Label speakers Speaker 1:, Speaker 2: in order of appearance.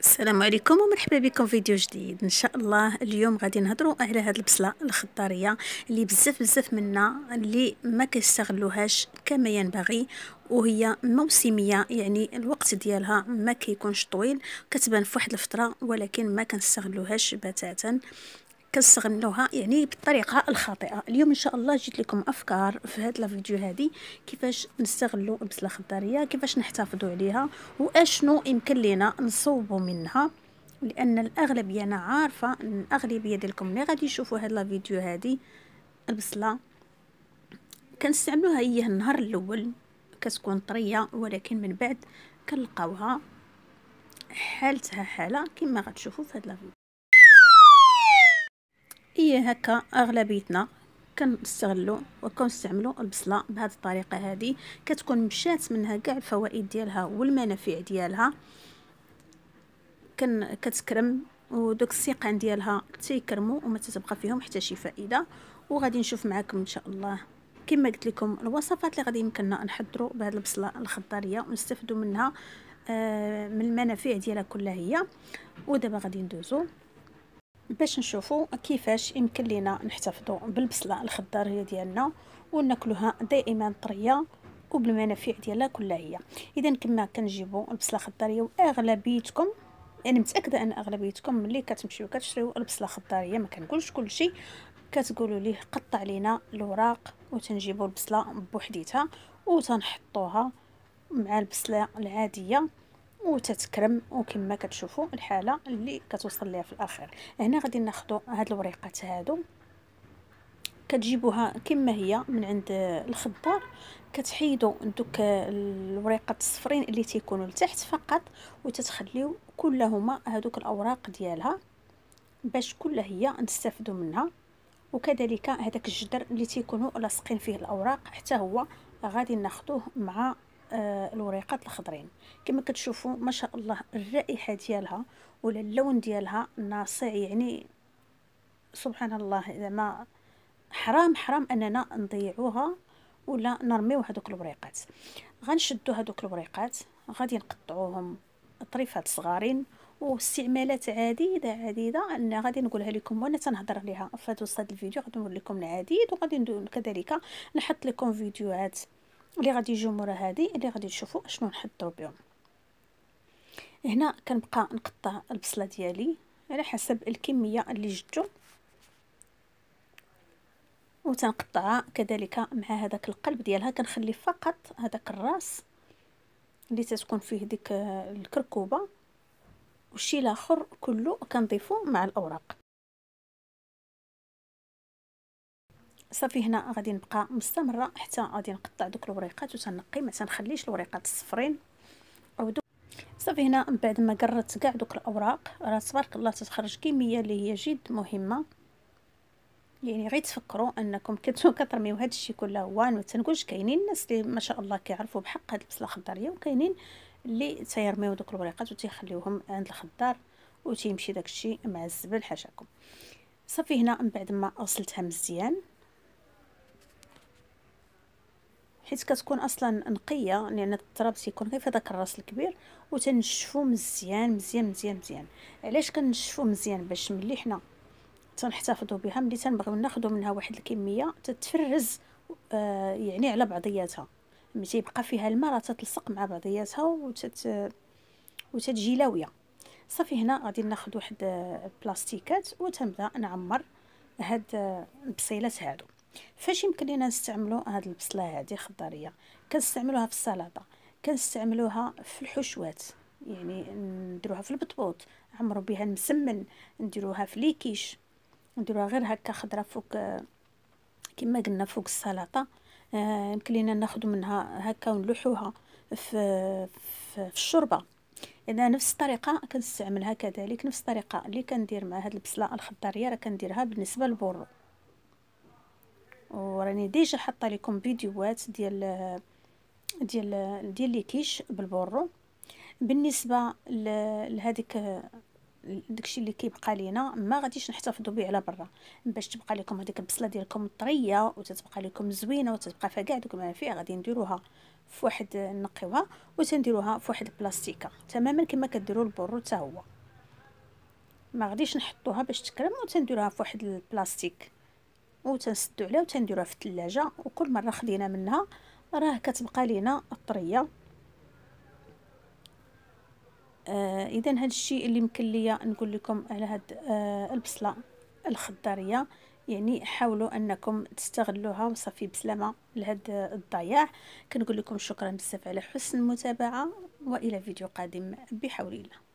Speaker 1: السلام عليكم ومرحبا بكم في فيديو جديد ان شاء الله اليوم غادي نهضروا على هذه البصله الخضاريه اللي بزاف بزاف منا اللي ما كيستغلوهاش كما ينبغي وهي موسميه يعني الوقت ديالها ما كيكونش طويل كتبان في واحد الفتره ولكن ما كنستغلوهاش بتاتا كنستغلوها يعني بالطريقه الخاطئه اليوم ان شاء الله جيت لكم افكار في هاد الفيديو هادي كيفاش نستغلوا البصله الخضريه كيفاش نحتفظوا عليها واشنو يمكن لينا نصوبوا منها لان الاغلبيه انا عارفه ان الاغلبيه ديالكم اللي غادي يشوفوا هذا الفيديو هادي البصله كنستعملوها هي النهار الاول كتكون طريه ولكن من بعد كنلقاوها حالتها حاله كما غتشوفوا في هاد الفيديو هي هكا اغلبيتنا كنستغلو وكنستعملو البصله بهذه الطريقه هذه كتكون مشات منها كاع الفوائد ديالها والمنافع ديالها كن كتكرم ودوك السيقان ديالها تيكرموا وما تتبقى فيهم حتى شي فائده وغادي نشوف معكم ان شاء الله كما قلت لكم الوصفات اللي غادي يمكننا نحضروا بهذه البصله الخضريه ونستفدوا منها آه، من المنافع ديالها كلها هي ودابا غادي ندوزو باش نشوفوا كيفاش يمكن لينا نحتفظوا بالبصله الخضاريه ديالنا وناكلوها دائما طريه وبالمنافع ديالها كلها هي اذا كما كنجيبوا البصله الخضاريه واغلبيتكم انا يعني متاكده ان اغلبيتكم ملي كتمشيو كتشريو البصله الخضاريه ما كنقولش كلشي كتقولوا ليه قطع لينا الوراق وتنجيبوا البصله بوحديتها وتنحطوها مع البصله العاديه وتتكرم وكما كتشوفوا الحاله اللي كتوصل ليها في الاخير هنا غادي ناخذوا هاد الوريقات هادو كتجيبوها كما هي من عند الخضار كتحيدوا دوك الوريقات الصفرين اللي تيكونوا لتحت فقط وتتخليو كلهما هذوك الاوراق ديالها باش كلها هي نستافدوا منها وكذلك هذاك الجدر اللي تيكونوا لاصقين فيه الاوراق حتى هو غادي ناخذوه مع آه، الوريقات الخضرين كما كتشوفوا ما شاء الله الرائحه ديالها ولا اللون ديالها ناصع يعني سبحان الله زعما حرام حرام اننا نضيعوها ولا نرميو هذوك الوريقات غنشدو هذوك الوريقات غادي نقطعوهم طريفات صغارين واستعمالات عديده عديده انا غادي نقولها لكم وانا تنهضر عليها في هذا الفيديو غادي نقول لكم العديد وغادي كذلك نحط لكم فيديوهات اللي غادي يجيو مورا هذه اللي غادي تشوفوا اشنو نحضروا بهم هنا كنبقى نقطع البصله ديالي على حسب الكميه اللي جبتو وتنقطعها كذلك مع هذاك القلب ديالها كنخلي فقط هذاك الراس اللي تتكون فيه ديك الكركوبه والشي الاخر كله كنضيفو مع الاوراق صافي هنا غادي نبقى مستمره حتى غادي نقطع دوك الوريقات وتنقي ما تنخليش الوريقات الصفرين او دوك صافي هنا من بعد ما قررت كاع دوك الاوراق راه تبارك الله تتخرج كميه اللي هي جد مهمه يعني غير تفكروا انكم كنتو كترميو هذا الشيء كله هو ما تنقولش كاينين الناس اللي ما شاء الله كيعرفوا بحق هذه البصله الخضريه وكاينين اللي تيرميو دوك الوريقات وتيخليوهم عند الخضار وتيمشي داك الشيء مع الزبل حاشاكم صافي هنا من بعد ما غسلتها مزيان حيت كتكون اصلا نقيه لان التراب تيكون غير في داك الراس الكبير وتنشفو مزيان مزيان مزيان مزيان علاش كنشفو مزيان باش ملي حنا تنحتفظوا بها ملي تنبغيو ناخذوا منها واحد الكميه تتفرز آه، يعني على بعضياتها ملي تيبقى فيها الماء راه تتلصق مع بعضياتها وتت وتتجي لاويه صافي هنا غادي ناخذ واحد البلاستيكات آه، وتنبدا نعمر هاد آه، البصيلات هادو فاش يمكن لينا نستعملو هاد البصله هادي خضريه كنستعملوها في السلطه كنستعملوها في الحشوات يعني نديروها في البطبوط عمرو بها المسمن نديروها في ليكيش نديروها غير هكا خضره فوق كما قلنا فوق السلطه آه يمكن لينا ناخذ منها هكا ونلوحوها في, في, في الشوربه اذا نفس الطريقه كنستعملها كذلك نفس الطريقه اللي كندير مع هاد البصله الخضريه راه كنديرها بالنسبه للبورو وراني ديجا حاطه لكم فيديوهات ديال ديال ديال لي كيش بالبورو بالنسبه لهذيك داكشي اللي كيبقى لينا ما غاديش نحتفظوا به على برا باش تبقى لكم هذيك البصله ديالكم طريه وتتبقى لكم زوينه وتتبقى فيها كاع دوك المنافع غادي نديروها في واحد نقيوها وتنديروها في واحد البلاستيكه تماما كما كديروا البورو حتى هو ما غاديش نحطوها باش تكرم وتنديروها في واحد البلاستيك وتنسدو عليها وتنديروها في الثلاجه وكل مره خدينا منها راه كتبقى لينا طريه آه اذا هذا الشيء اللي يمكن ليا نقول لكم على هاد آه البصله الخضاريه يعني حاولوا انكم تستغلوها وصافي بسلامه لهاد الضياع كنقول لكم شكرا بزاف على حسن المتابعه والى فيديو قادم بحول الله